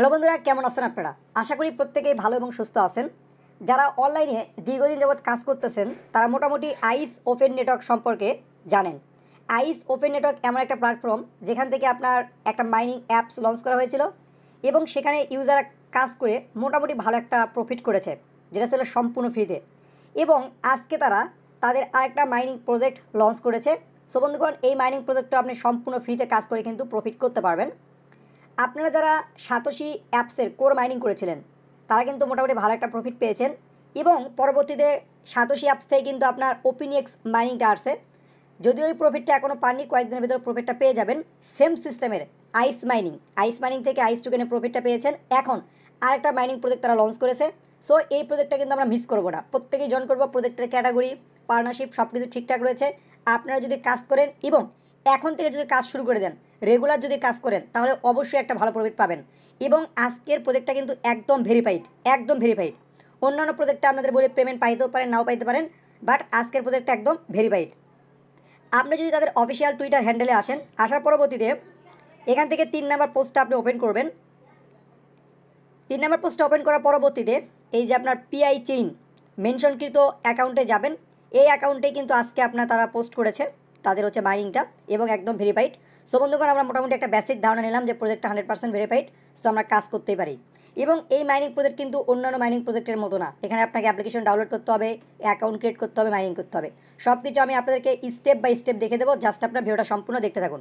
hello বন্ধুরা কেমন আছেন আপনারা আশা করি প্রত্যেকেই ভালো এবং সুস্থ আছেন যারা অনলাইনে দীর্ঘদিন যাবৎ কাজ করতেছেন তারা মোটামুটি আইস ওপেন নেটওয়ার্ক সম্পর্কে জানেন আইস ওপেন নেটওয়ার্ক এমন একটা প্ল্যাটফর্ম যেখান থেকে আপনার একটা মাইনিং অ্যাপস লঞ্চ করা হয়েছিল এবং সেখানে ইউজাররা কাজ করে মোটামুটি ভালো একটা প্রফিট করেছে যেটা ছিল সম্পূর্ণ ফ্রিতে এবং আজকে তারা তাদের আরেকটা মাইনিং প্রজেক্ট লঞ্চ করেছে সো বন্ধুগণ এই মাইনিং প্রজেক্টটা আপনি সম্পূর্ণ ফ্রিতে কাজ করে কিন্তু প্রফিট করতে পারবেন আপনারা যারা সাতোশি অ্যাপসের কোর মাইনিং করেছিলেন তারা কিন্তু মোটামুটি ভালো একটা প্রফিট পেয়েছেন এবং পরবর্তীতে সাতোশি অ্যাপস থেকে কিন্তু আপনার ওপিনিয়েক্স মাইনিংটা আসছে যদিও ওই প্রফিটটা এখনও পাননি কয়েকদিনের ভিতরে প্রফিটটা পেয়ে যাবেন সেম সিস্টেমের আইস মাইনিং আইস মাইনিং থেকে আইস টুকেনে প্রফিটটা পেয়েছেন এখন আরেকটা মাইনিং প্রজেক্ট তারা লঞ্চ করেছে সো এই প্রজেক্টটা কিন্তু আমরা মিস করবো না প্রত্যেকেই জয়েন করবো প্রজেক্টের ক্যাটাগরি পার্টনারশিপ সব কিছু ঠিকঠাক রয়েছে আপনারা যদি কাজ করেন এবং এখন থেকে যদি কাজ শুরু করে দেন রেগুলার যদি কাজ করেন তাহলে অবশ্যই একটা ভালো প্রফিট পাবেন এবং আজকের প্রজেক্টটা কিন্তু একদম ভেরিফাইড একদম ভেরিফাইড অন্যান্য প্রজেক্টটা আপনাদের বলে পেমেন্ট পাইতেও পারেন নাও পাইতে পারেন বাট আজকের প্রজেক্টটা একদম ভেরিফাইড আপনি যদি তাদের অফিসিয়াল টুইটার হ্যান্ডেলে আসেন আসার পরবর্তীতে এখান থেকে তিন নাম্বার পোস্টটা আপনি ওপেন করবেন তিন নাম্বার পোস্টটা ওপেন করার পরবর্তীতে এই যে আপনার পিআই চেইন মেনশনকৃত অ্যাকাউন্টে যাবেন এই অ্যাকাউন্টে কিন্তু আজকে আপনার তারা পোস্ট করেছে তাদের হচ্ছে মাইনিংটা এবং একদম ভেরিফাইড সো বন্ধুগণ আমরা মোটামুটি একটা বেসিক ধারণা নিলাম যে প্রজেক্টটা হান্ড্রেড পার্সেন্ট ভেরিফাইড সো আমরা কাজ করতেই পারি এবং এই মাইনিং প্রজেক্ট কিন্তু অন্যান্য মাইনিং প্রজেক্টের মতো না এখানে আপনাকে অ্যাপ্লিকেশন ডাউনলোড করতে হবে অ্যাকাউন্ট ক্রিয়েট করতে হবে মাইনিং করতে হবে সব কিছু আমি আপনাদেরকে স্টেপ বাই স্টেপ দেখে দেবো জাস্ট আপনার ভিডিওটা সম্পূর্ণ দেখতে থাকুন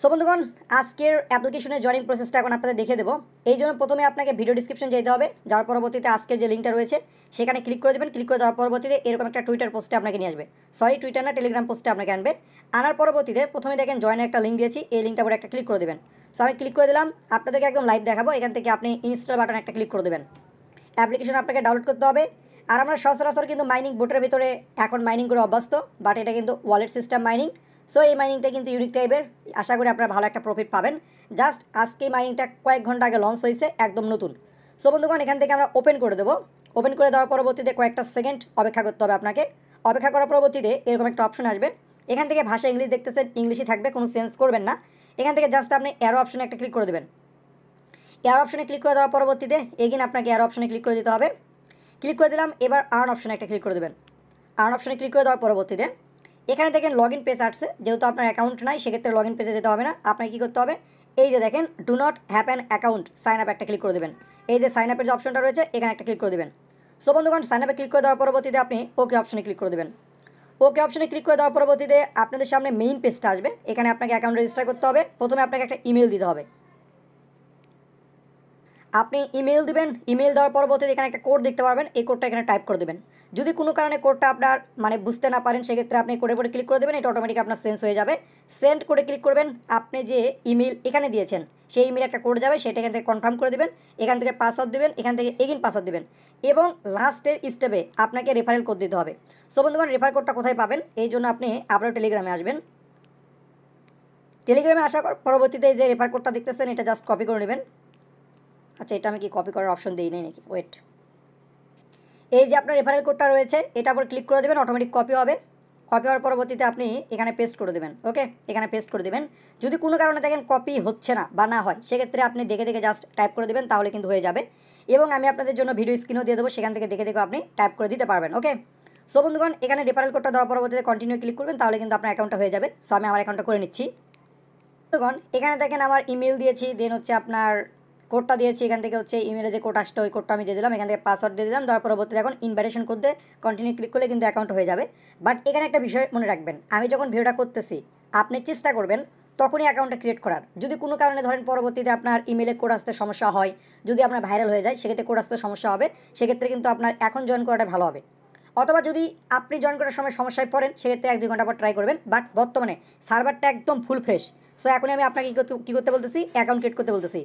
সো বন্ধুগণ আজকের অ্যাপ্লিকেশনের জয়েনিং প্রসেসটা এখন আপনাদের দেখে দেবো এই জন্য প্রথমে আপনাকে ভিডিও ডিসক্রিপশন যেতে হবে যার পরবর্তীতে আজকের যে লিঙ্কটা রয়েছে সেখানে ক্লিক করে দেবেন ক্লিক করে দেওয়ার পরবর্তীতে এরকম একটা টুইটার পোস্টে আপনাকে নিয়ে আসবে সরি টুইটার না টেলিগ্রাম পোস্টে আপনাকে আনবে আনার পরবর্তীতে প্রথমে দেখেন জয়েনের একটা লিঙ্ক দিয়েছি এই লিঙ্কটা একটা ক্লিক করে দেবেন সো আমি ক্লিক করে দিলাম আপনাদেরকে একদম লাইভ দেখাবো এখান থেকে আপনি ইনস্টল বাটন একটা ক্লিক করে দেবেন অ্যাপ্লিকেশন আপনাকে ডাউনলোড করতে হবে আর আমরা সচরাচর কিন্তু মাইনিং বোটের ভিতরে এখন মাইনিং করে অভ্যস্ত বাট এটা কিন্তু ওয়ালেট সিস্টেম মাইনিং সো এই মাইনিংটা কিন্তু ইউনিক টাইপের আশা করি আপনারা ভালো একটা প্রফিট পাবেন জাস্ট আজকে এই মাইনিংটা কয়েক ঘন্টা আগে লঞ্চ হয়েছে একদম নতুন সো বন্ধুগণ এখান থেকে আমরা ওপেন করে দেবো ওপেন করে দেওয়ার পরবর্তীতে কয়েকটা সেকেন্ড অপেক্ষা করতে হবে আপনাকে অপেক্ষা করার পরবর্তীতে এরকম একটা অপশন আসবে এখান থেকে ভাষা ইংলিশ দেখতেছেন ইংলিশই থাকবে কোনো চেঞ্জ করবেন না এখান থেকে জাস্ট আপনি অ্যারো অপশনে একটা ক্লিক করে দেবেন এয়ার অপশনে ক্লিক করে দেওয়ার পরবর্তীতে এগিন আপনাকে এয়ার অপশনে ক্লিক করে দিতে হবে ক্লিক করে দিলাম এবার আর্ন অপশনে একটা ক্লিক করে দেবেন আর্ন অপশনে ক্লিক করে দেওয়ার পরবর্তীতে এখানে দেখেন লগ ইন পেজ আসছে যেহেতু আপনার অ্যাকাউন্ট নাই সেক্ষেত্রে লগ ইন পেজে যেতে হবে না আপনাকে কী করতে হবে এই যে দেখেন do not have an account sign up একটা ক্লিক করে দেবেন এই যে সাইন আপের যে অপশনটা রয়েছে এখানে একটা ক্লিক করে দেবেন সো বন্ধুগণ সাইন আপে ক্লিক করে দেওয়ার পরবর্তীতে আপনি ওকে অপশনে ক্লিক করে দেবেন ওকে অপশনে ক্লিক করে দেওয়ার পরবর্তীতে আপনাদের সামনে মেইন পেজটা আসবে এখানে আপনাকে অ্যাকাউন্ট রেজিস্টার করতে হবে প্রথমে আপনাকে একটা ইমেল দিতে হবে আপনি ইমেল দিবেন ইমেল দেওয়ার পরবর্তীতে এখানে একটা কোড দেখতে পারবেন এই কোডটা এখানে টাইপ করে দেবেন যদি কোনো কারণে কোডটা আপনার মানে বুঝতে না পারেন সেক্ষেত্রে আপনি কোডে উপরে ক্লিক করে দেবেন এটা অটোমেটিক আপনার সেন্স হয়ে যাবে সেন্ড করে ক্লিক করবেন আপনি যে ইমেল এখানে দিয়েছেন সেই ইমেল একটা কোড যাবে সেটা এখান থেকে কনফার্ম করে দেবেন এখান থেকে পাসওয়ার্ড দেবেন এখান থেকে এগিন পাসওয়ার্ড দেবেন এবং লাস্টের স্টেপে আপনাকে রেফারেল কোড দিতে হবে সো বন্ধুগণ রেফার কোডটা কোথায় পাবেন এই জন্য আপনি আবারও টেলিগ্রামে আসবেন টেলিগ্রামে আসার পরবর্তীতে যে রেফার কোডটা দেখতেছেন এটা জাস্ট কপি করে নেবেন আচ্ছা এটা আমি কি কপি করার অপশন দিই নাই নাকি ওয়েট এই যে আপনার রেফারেল কোডটা রয়েছে এটা উপর ক্লিক করে দেবেন অটোমেটিক কপি হবে কপি হওয়ার পরবর্তীতে আপনি এখানে পেস্ট করে দেবেন ওকে এখানে পেস্ট করে দেবেন যদি কোনো কারণে দেখেন কপি হচ্ছে না বা না হয় সেক্ষেত্রে আপনি দেখে দেখে জাস্ট টাইপ করে দেবেন তাহলে কিন্তু হয়ে যাবে এবং আমি আপনাদের জন্য ভিডিও স্ক্রিনও দিয়ে দেবো সেখান থেকে দেখে দেখে আপনি টাইপ করে দিতে পারবেন ওকে সো বন্ধুগণ এখানে রেফারেল কোডটা দেওয়ার পরবর্তীতে কন্টিনিউ ক্লিক করবেন তাহলে কিন্তু আপনার অ্যাকাউন্টটা হয়ে যাবে সো আমি আমার অ্যাকাউন্টটা করে নিচ্ছি বন্ধুগণ এখানে দেখেন আমার ইমেল দিয়েছি দেন হচ্ছে আপনার কোডটা দিয়েছি এখান থেকে হচ্ছে ইমেলে যে কোড আসতে ওই কোডটা আমি দিয়ে দিলাম এখান থেকে পাসওয়ার্ড দিয়ে দিলাম তার পরবর্তীতে এখন ইনভাইটেশন করতে কন্টিনিউ ক্লিক করলে কিন্তু অ্যাকাউন্ট হয়ে যাবে বাট এখানে একটা বিষয় মনে রাখবেন আমি যখন ভিডিওটা করতেছি আপনি চেষ্টা করবেন তখনই অ্যাকাউন্টটা ক্রিয়েট করার যদি কোনো কারণে ধরেন পরবর্তীতে আপনার ইমেলে কোড আসতে সমস্যা হয় যদি আপনার ভাইরাল হয়ে যায় সেক্ষেত্রে কোড আসতে সমস্যা হবে সেক্ষেত্রে কিন্তু আপনার এখন জয়েন করাটা ভালো হবে অথবা যদি আপনি জয়েন করার সময় সমস্যায় পড়েন সেক্ষেত্রে এক দুই ঘন্টা পর ট্রাই করবেন বাট বর্তমানে সার্ভারটা একদম ফুল ফ্রেশ সো এখন আমি আপনাকে কী করতে বলতেছি অ্যাকাউন্ট ক্রিয়েট করতে বলতেছি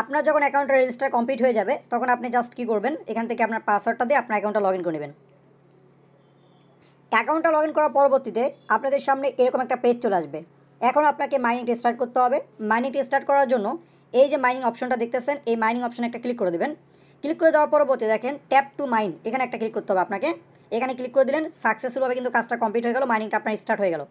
আপনার যখন অ্যাকাউন্টটা রেজিস্টার কমপ্লিট হয়ে যাবে তখন আপনি জাস্ট কী করবেন এখান থেকে আপনার পাসওয়ার্ডটা দিয়ে আপনার অ্যাকাউন্টটা লগ ইন করে নেবেন অ্যাকাউন্টটা লগ ইন করার পরবর্তীতে আপনাদের সামনে এরকম একটা পেজ চলে আসবে এখন আপনাকে মাইনিংটা স্টার্ট করতে হবে মাইনিংটি স্টার্ট করার জন্য এই যে মাইনিং অপশনটা দেখতেছেন এই মাইনিং অপশনে একটা ক্লিক করে দেবেন ক্লিক করে দেওয়ার পরবর্তী দেখেন ট্যাপ টু মাইন এখানে একটা ক্লিক করতে হবে আপনাকে এখানে ক্লিক করে দিলেন সাকসেসফুলভাবে কিন্তু কাজটা কমপ্লিট হয়ে গেল মাইনিংটা আপনার স্টার্ট হয়ে গেল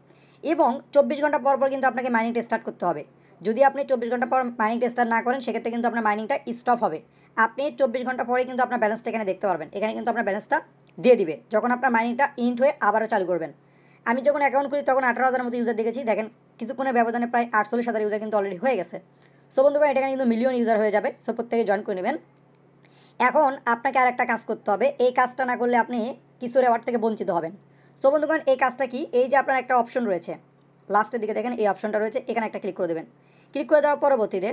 এবং চব্বিশ ঘন্টা পর পর কিন্তু আপনাকে মাইনিংটা স্টার্ট করতে হবে যদি আপনি চব্বিশ ঘন্টা পর মাইনিং স্টার্ট না করেন সেক্ষেত্রে কিন্তু আপনার মাইনিংটা স্টপ হবে আপনি চব্বিশ ঘন্টা পরে কিন্তু আপনার ব্যালেন্সটা এখানে দেখতে পারবেন এখানে কিন্তু আপনার ব্যালেন্সটা দিয়ে দিবে যখন আপনার মাইনিংটা ইন্ট হয়ে আবারও চালু করবেন আমি যখন অ্যাকাউন্ট করি তখন আঠারো হাজার মতো ইউজার দেখেছি দেখেন কিছুক্ষণের ব্যবধানে প্রায় আটচল্লিশ হাজার ইউজার কিন্তু অলরেডি হয়ে গেছে সো বন্ধুগণ এটা কিন্তু মিলিয়ন ইউজার হয়ে যাবে সো প্রত্যেকে জয়েন করে নেবেন এখন আপনাকে আর একটা কাজ করতে হবে এই কাজটা না করলে আপনি কিছু রেওয়ার্ড থেকে বঞ্চিত হবেন সো বন্ধুগণ এই কাজটা কি এই যে আপনার একটা অপশন রয়েছে লাস্টের দিকে দেখেন এই অপশনটা রয়েছে এখানে একটা ক্লিক করে দেবেন ক্লিক করে দেওয়ার পরবর্তীতে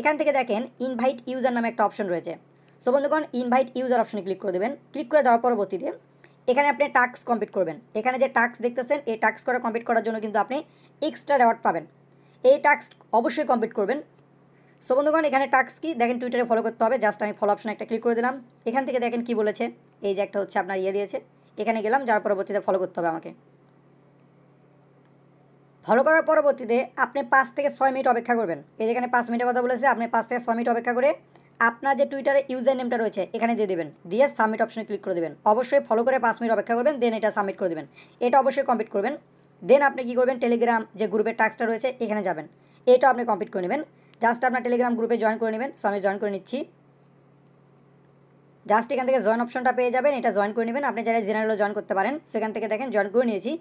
এখান থেকে দেখেন ইনভাইট ইউজার নামে একটা অপশন রয়েছে সো বন্ধুগণ ইনভাইট ইউজার অপশনে ক্লিক করে দেবেন ক্লিক করে দেওয়ার পরবর্তীতে এখানে আপনি টাস্ক কমপ্লিট করবেন এখানে যে টাস্ক দেখতেছেন এই টাস্ক করা কমপ্লিট করার জন্য কিন্তু আপনি এক্সট্রা রেওয়ার্ড পাবেন এই টাস্ক অবশ্যই কমপ্লিট করবেন সো বন্ধুগণ এখানে টাস্ক কি দেখেন টুইটারে ফলো করতে হবে জাস্ট আমি ফলো অপশন একটা ক্লিক করে দিলাম এখান থেকে দেখেন কি বলেছে এই যে একটা হচ্ছে আপনার ইয়ে দিয়েছে এখানে গেলাম যার পরবর্তীতে ফলো করতে হবে আমাকে ফলো করার পরবর্তীতে আপনি পাঁচ থেকে ছয় মিনিট অপেক্ষা করবেন এই যেখানে পাঁচ মিনিটের কথা বলেছে আপনি পাঁচ থেকে ছয় মিনিট অপেক্ষা করে আপনার যে টুইটারে ইউজার নেমটা রয়েছে এখানে দিয়ে দেবেন দিয়ে সাবমিট অপশনে ক্লিক করে দেবেন অবশ্যই ফলো করে পাঁচ মিনিট অপেক্ষা করবেন দেন এটা সাবমিট করে দেবেন এটা অবশ্যই কমপ্লিট করবেন দেন আপনি কী করবেন টেলিগ্রাম যে গ্রুপের টাস্কটা রয়েছে এখানে যাবেন এটা আপনি কমপ্লিট করে নেবেন জাস্ট আপনার টেলিগ্রাম গ্রুপে জয়েন করে নেবেন সো আমি জয়েন করে নিচ্ছি জাস্ট এখান থেকে জয়েন অপশনটা পেয়ে যাবেন এটা জয়েন করে নেবেন আপনি যারা জেনারেলও জয়েন করতে পারেন সেখান থেকে দেখেন জয়েন করে নিয়েছি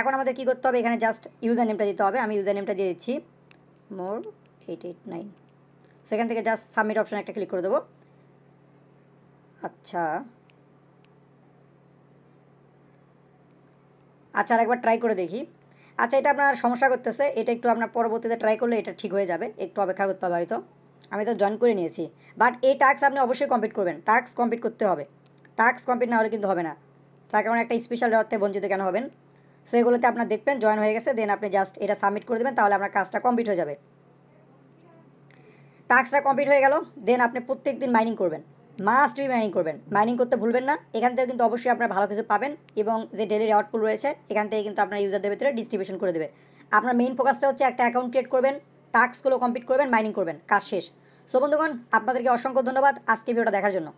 এখন আমাদের কী করতে হবে এখানে জাস্ট ইউজার নেমটা দিতে হবে আমি ইউজার নেমটা দিয়ে দিচ্ছি মোর এইট এইট নাইন সেখান থেকে জাস্ট সাবমিট অপশন একটা ক্লিক করে দেবো আচ্ছা আচ্ছা আর একবার ট্রাই করে দেখি আচ্ছা এটা আপনার সমস্যা করতেছে এটা একটু আপনার পরবর্তীতে ট্রাই করলে এটা ঠিক হয়ে যাবে একটু অপেক্ষা করতে হবে হয়তো আমি তো জয়েন করে নিয়েছি বাট এই টাস্ক আপনি অবশ্যই কমপ্লিট করবেন টাস্ক কমপ্লিট করতে হবে টাস্ক কমপ্লিট না হলে কিন্তু হবে না তার কারণে একটা স্পেশাল অর্থে বঞ্চিত কেন হবেন সো এগুলোতে আপনার দেখবেন জয়েন হয়ে গেছে দেন আপনি জাস্ট এটা সাবমিট করে দেবেন তাহলে আপনার কাজটা কমপ্লিট হয়ে যাবে টাস্কটা কমপ্লিট হয়ে গেল দেন আপনি প্রত্যেক দিন মাইনিং করবেন মাস্ট বি মাইনিং করবেন মাইনিং করতে ভুলবেন না এখান থেকে কিন্তু অবশ্যই আপনার ভালো কিছু পাবেন এবং যে ডেলি আউটপুট রয়েছে এখান থেকে কিন্তু আপনার ইউজারদের ভিতরে ডিস্ট্রিবিউশন করে দেবে আপনার মেইন ফোকাসটা হচ্ছে একটা অ্যাকাউন্ট ক্রিয়েট করবেন টাস্কগুলো কমপ্লিট করবেন মাইনিং করবেন কাজ শেষ সো বন্ধুগণ আপনাদেরকে অসংখ্য ধন্যবাদ আজকে ভিডিওটা দেখার জন্য